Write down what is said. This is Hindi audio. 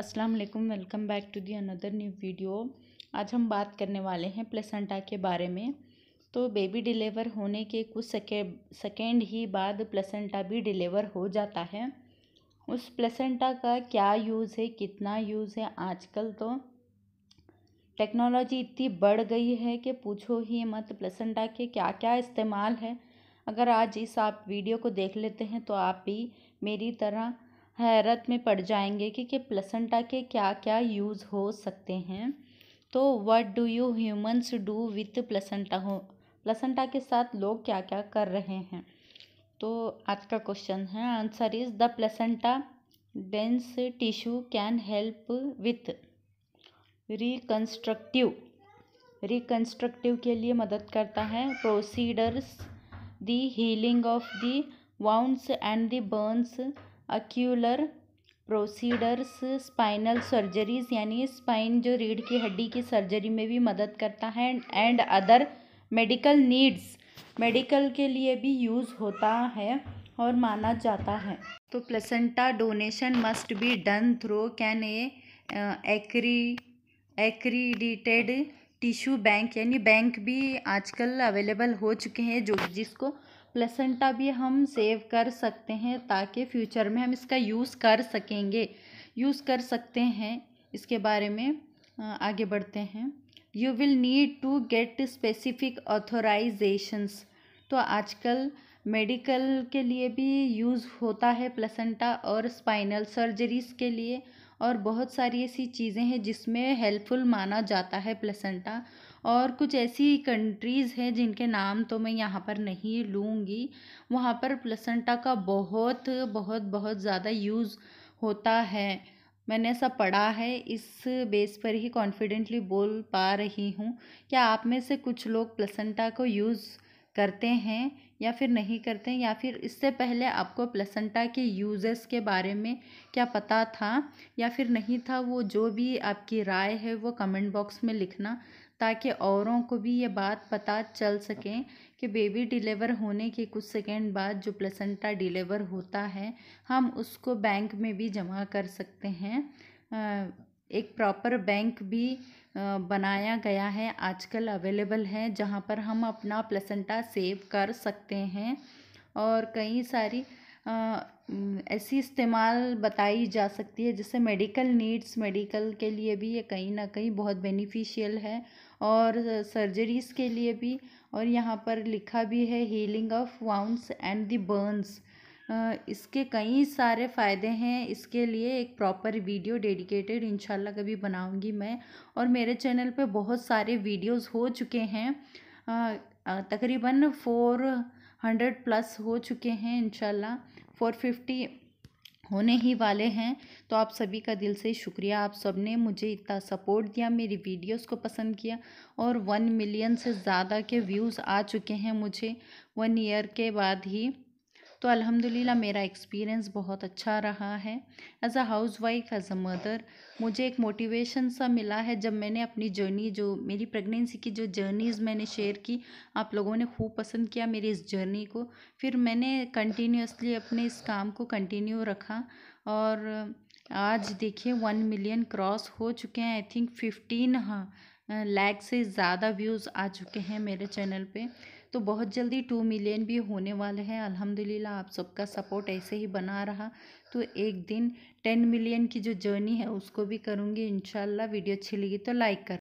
अस्सलाम वालेकुम welcome back to the another new video आज हम बात करने वाले हैं प्लेसेंटा के बारे में तो बेबी डिलीवर होने के कुछ सके सेकेंड ही बाद प्लेसेंटा भी डिलीवर हो जाता है उस प्लेसेंटा का क्या यूज़ है कितना यूज़ है आजकल तो टेक्नोलॉजी इतनी बढ़ गई है कि पूछो ही मत प्लेसेंटा के क्या क्या इस्तेमाल है अगर आज इस आप वीडियो को देख लेते हैं तो आप भी मेरी तरह हैरत में पड़ जाएंगे कि कि प्लसेंटा के क्या क्या यूज़ हो सकते हैं तो what do you humans do with placenta हो प्लसेंटा के साथ लोग क्या क्या कर रहे हैं तो आज का क्वेश्चन है answer is the placenta dense tissue can help with reconstructive reconstructive के लिए मदद करता है procedures the healing of the wounds and the burns ocular procedures spinal surgeries यानी स्पाइन जो रीढ़ की हड्डी की सर्जरी में भी मदद करता है and other medical needs medical के लिए भी यूज़ होता है और माना जाता है तो placenta donation must be done through can a accre accredited tissue bank यानी बैंक भी आजकल अवेलेबल हो चुके हैं जो जिसको प्लेसेंटा भी हम सेव कर सकते हैं ताकि फ्यूचर में हम इसका यूज़ कर सकेंगे यूज़ कर सकते हैं इसके बारे में आगे बढ़ते हैं you will need to get specific authorisations तो आजकल मेडिकल के लिए भी यूज़ होता है प्लेसेंटा और स्पाइनल सर्जरीज के लिए और बहुत सारी ऐसी चीज़ें हैं जिसमें हेल्पफुल माना जाता है प्लेसेंटा और कुछ ऐसी कंट्रीज़ हैं जिनके नाम तो मैं यहाँ पर नहीं लूँगी वहाँ पर प्लेसेंटा का बहुत बहुत बहुत ज़्यादा यूज़ होता है मैंने ऐसा पढ़ा है इस बेस पर ही कॉन्फिडेंटली बोल पा रही हूँ क्या आप में से कुछ लोग प्लेसेंटा को यूज़ करते हैं या फिर नहीं करते या फिर इससे पहले आपको प्लेसेंटा के यूजेस के बारे में क्या पता था या फिर नहीं था वो जो भी आपकी राय है वो कमेंट बॉक्स में लिखना ताकि औरों को भी ये बात पता चल सके कि बेबी डिलीवर होने के कुछ सेकेंड बाद जो प्लेसेंटा डिलीवर होता है हम उसको बैंक में भी जमा कर सकते हैं एक प्रॉपर बैंक भी बनाया गया है आजकल अवेलेबल है जहाँ पर हम अपना प्लेसेंटा सेव कर सकते हैं और कई सारी ऐसी इस्तेमाल बताई जा सकती है जैसे मेडिकल नीड्स मेडिकल के लिए भी ये कहीं ना कहीं बहुत बेनिफिशियल है और सर्जरीज़ के लिए भी और यहाँ पर लिखा भी है healing of wounds and the burns इसके कई सारे फ़ायदे हैं इसके लिए एक प्रॉपर वीडियो डेडिकेटेड इंशाल्लाह कभी बनाऊँगी मैं और मेरे चैनल पे बहुत सारे वीडियोस हो चुके हैं तकरीबन फ़ोर हंड्रेड प्लस हो चुके हैं इंशाल्लाह फोर फिफ्टी होने ही वाले हैं तो आप सभी का दिल से शुक्रिया आप सब ने मुझे इतना सपोर्ट दिया मेरी वीडियोस को पसंद किया और वन मिलियन से ज़्यादा के व्यूज़ आ चुके हैं मुझे वन ईयर के बाद ही तो अल्हम्दुलिल्लाह मेरा एक्सपीरियंस बहुत अच्छा रहा है as a housewife as a mother मुझे एक मोटिवेशन सा मिला है जब मैंने अपनी जर्नी जो मेरी प्रेगनेंसी की जो जर्नीज़ मैंने शेयर की आप लोगों ने खूब पसंद किया मेरी इस जर्नी को फिर मैंने कंटिन्यूसली अपने इस काम को कंटिन्यू रखा और आज देखिए वन मिलियन क्रॉस हो चुके हैं आई थिंक फिफ्टीन हाँ लैक से ज़्यादा व्यूज़ आ चुके हैं मेरे चैनल पे तो बहुत जल्दी टू मिलियन भी होने वाले हैं अल्हम्दुलिल्लाह आप सबका सपोर्ट ऐसे ही बना रहा तो एक दिन टेन मिलियन की जो जर्नी है उसको भी करूँगी इन वीडियो अच्छी लगी तो लाइक कर